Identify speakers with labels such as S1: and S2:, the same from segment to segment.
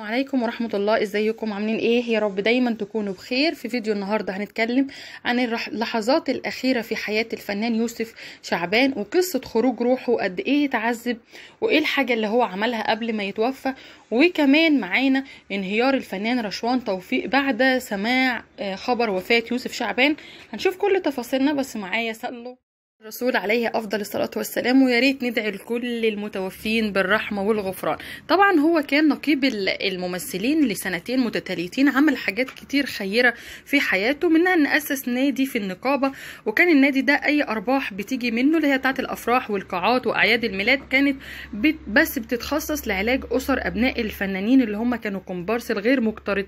S1: السلام عليكم ورحمة الله ازيكم عاملين ايه يا رب دايما تكونوا بخير في فيديو النهاردة هنتكلم عن اللحظات الأخيرة في حياة الفنان يوسف شعبان وقصة خروج روحه قد ايه تعذب وايه الحاجة اللي هو عملها قبل ما يتوفى وكمان معانا انهيار الفنان رشوان توفيق بعد سماع آه، خبر وفاة يوسف شعبان هنشوف كل تفاصيلنا بس معايا سألو الرسول عليه أفضل الصلاة والسلام ويا ريت ندعي لكل المتوفين بالرحمة والغفران طبعا هو كان نقيب الممثلين لسنتين متتاليتين عمل حاجات كتير خيرة في حياته منها أن أسس نادي في النقابة وكان النادي ده أي أرباح بتيجي منه اللي هي بتاعة الأفراح والقاعات وأعياد الميلاد كانت بس بتتخصص لعلاج أسر أبناء الفنانين اللي هم كانوا كومبارس الغير مقترض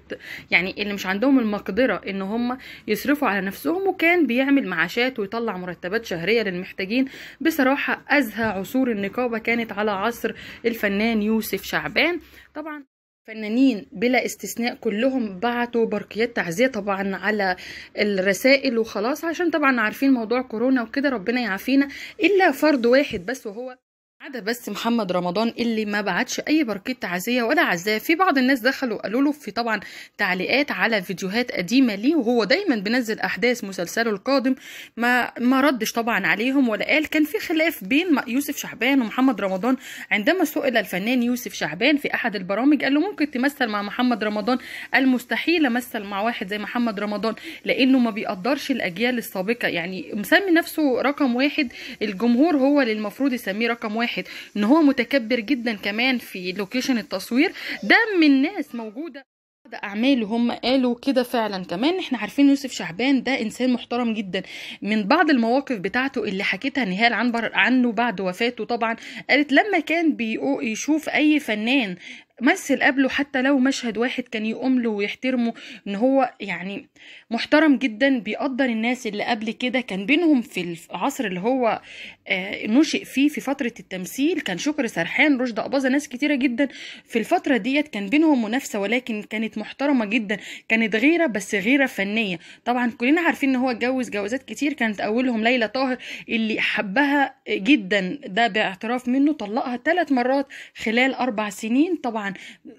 S1: يعني اللي مش عندهم المقدرة إن هم يصرفوا على نفسهم وكان بيعمل معاشات ويطلع مرتبات شهرية للمحتاجين بصراحه ازهى عصور النقابه كانت على عصر الفنان يوسف شعبان طبعا فنانين بلا استثناء كلهم بعتوا برقيات تعزية طبعا على الرسائل وخلاص عشان طبعا عارفين موضوع كورونا وكده ربنا يعافينا إلا فرد واحد بس وهو عدا بس محمد رمضان اللي ما بعتش اي بركات تعزيه ولا عزاه في بعض الناس دخلوا قالوا له في طبعا تعليقات على فيديوهات قديمه ليه وهو دايما بينزل احداث مسلسله القادم ما ما ردش طبعا عليهم ولا قال كان في خلاف بين يوسف شعبان ومحمد رمضان عندما سئل الفنان يوسف شعبان في احد البرامج قال له ممكن تمثل مع محمد رمضان المستحيل امثل مع واحد زي محمد رمضان لانه ما بيقدرش الاجيال السابقه يعني مسمي نفسه رقم واحد الجمهور هو اللي المفروض يسميه رقم واحد واحد ان هو متكبر جدا كمان في لوكيشن التصوير ده من ناس موجوده بعض اعماله هم قالوا كده فعلا كمان احنا عارفين يوسف شعبان ده انسان محترم جدا من بعض المواقف بتاعته اللي حكيتها نهال عنبر عنه بعد وفاته طبعا قالت لما كان بيشوف اي فنان مثل قبله حتى لو مشهد واحد كان يقوم له ويحترمه ان هو يعني محترم جدا بيقدر الناس اللي قبل كده كان بينهم في العصر اللي هو آه، نشئ فيه في فترة التمثيل كان شكر سرحان رشد أباظة ناس كتيرة جدا في الفترة ديت كان بينهم منافسة ولكن كانت محترمة جدا كانت غيرة بس غيرة فنية طبعا كلنا عارفين ان هو اتجوز جوازات كتير كانت أولهم ليلى طاهر اللي حبها جدا ده باعتراف منه طلقها ثلاث مرات خلال أربع سنين طبعا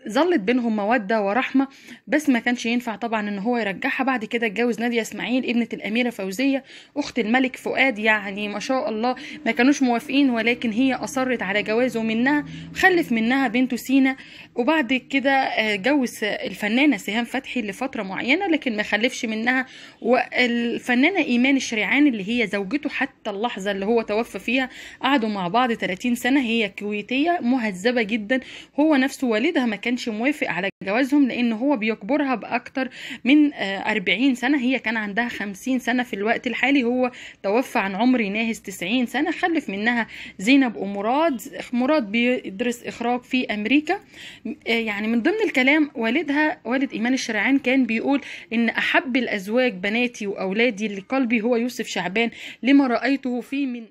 S1: ظلت بينهم موده ورحمه بس ما كانش ينفع طبعا ان هو يرجعها بعد كده اتجوز ناديه اسماعيل ابنه الاميره فوزيه اخت الملك فؤاد يعني ما شاء الله ما كانوش موافقين ولكن هي اصرت على جوازه منها خلف منها بنته سينا وبعد كده آه، جوز الفنانه سهام فتحي لفتره معينه لكن ما خلفش منها والفنانه ايمان الشريعان اللي هي زوجته حتى اللحظه اللي هو توفى فيها قعدوا مع بعض 30 سنه هي كويتيه مهذبه جدا هو نفسه والدها ما كانش موافق على جوازهم لان هو بيكبرها باكتر من 40 آه، سنه هي كان عندها 50 سنه في الوقت الحالي هو توفى عن عمر ناهز 90 سنه خلف منها زينب ومراد مراد بيدرس اخراج في امريكا آه، يعني من ضمن الكلام والدها والد ايمان الشرعان كان بيقول ان احب الازواج بناتي واولادي اللي قلبي هو يوسف شعبان لما رايته في من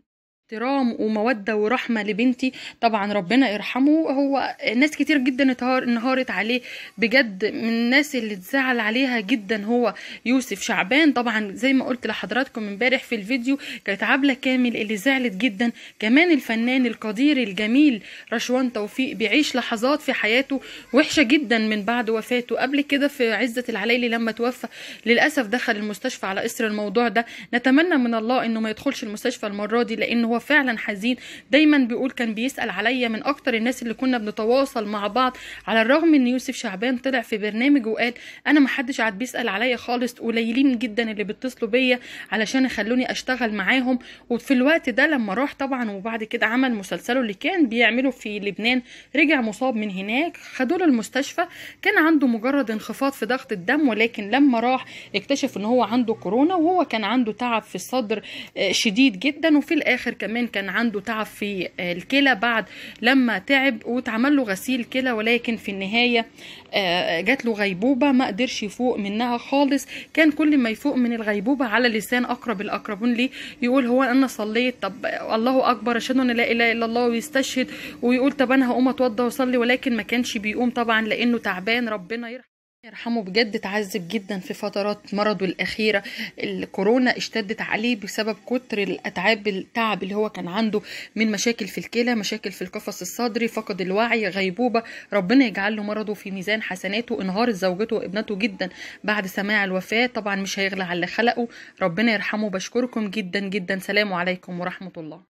S1: احترام ومودة ورحمة لبنتي طبعا ربنا يرحمه هو ناس كتير جدا انهارت عليه بجد من الناس اللي اتزعل عليها جدا هو يوسف شعبان طبعا زي ما قلت لحضراتكم امبارح في الفيديو كانت عبلة كامل اللي زعلت جدا كمان الفنان القدير الجميل رشوان توفيق بيعيش لحظات في حياته وحشة جدا من بعد وفاته قبل كده في عزة العلايلي لما توفى للأسف دخل المستشفى على إثر الموضوع ده نتمنى من الله انه ما يدخلش المستشفى المرة دي لان هو فعلا حزين دايما بيقول كان بيسال عليا من اكتر الناس اللي كنا بنتواصل مع بعض على الرغم ان يوسف شعبان طلع في برنامج وقال انا ما حدش قاعد بيسال عليا خالص قليلين جدا اللي بيتصلوا بيا علشان يخلوني اشتغل معاهم وفي الوقت ده لما راح طبعا وبعد كده عمل مسلسله اللي كان بيعمله في لبنان رجع مصاب من هناك خدوه للمستشفى كان عنده مجرد انخفاض في ضغط الدم ولكن لما راح اكتشف ان هو عنده كورونا وهو كان عنده تعب في الصدر آه، شديد جدا وفي الاخر كمان كمان كان عنده تعب في الكلى بعد لما تعب واتعمل له غسيل كلى ولكن في النهايه آه، جات له غيبوبه ما قدرش يفوق منها خالص كان كل ما يفوق من الغيبوبه على لسان اقرب الاقربون ليه يقول هو انا صليت طب الله اكبر اشهد ان لا اله الا الله ويستشهد ويقول طب انا هقوم اتوضى واصلي ولكن ما كانش بيقوم طبعا لانه تعبان ربنا يرحمه يرحمه بجد تعذب جدا في فترات مرضه الأخيرة الكورونا اشتدت عليه بسبب كتر الأتعاب التعب اللي هو كان عنده من مشاكل في الكلى مشاكل في القفص الصدري فقد الوعي غيبوبة ربنا يجعل له مرضه في ميزان حسناته انهارت زوجته وابنته جدا بعد سماع الوفاة طبعا مش هيغلى على اللي خلقه ربنا يرحمه بشكركم جدا جدا سلام عليكم ورحمة الله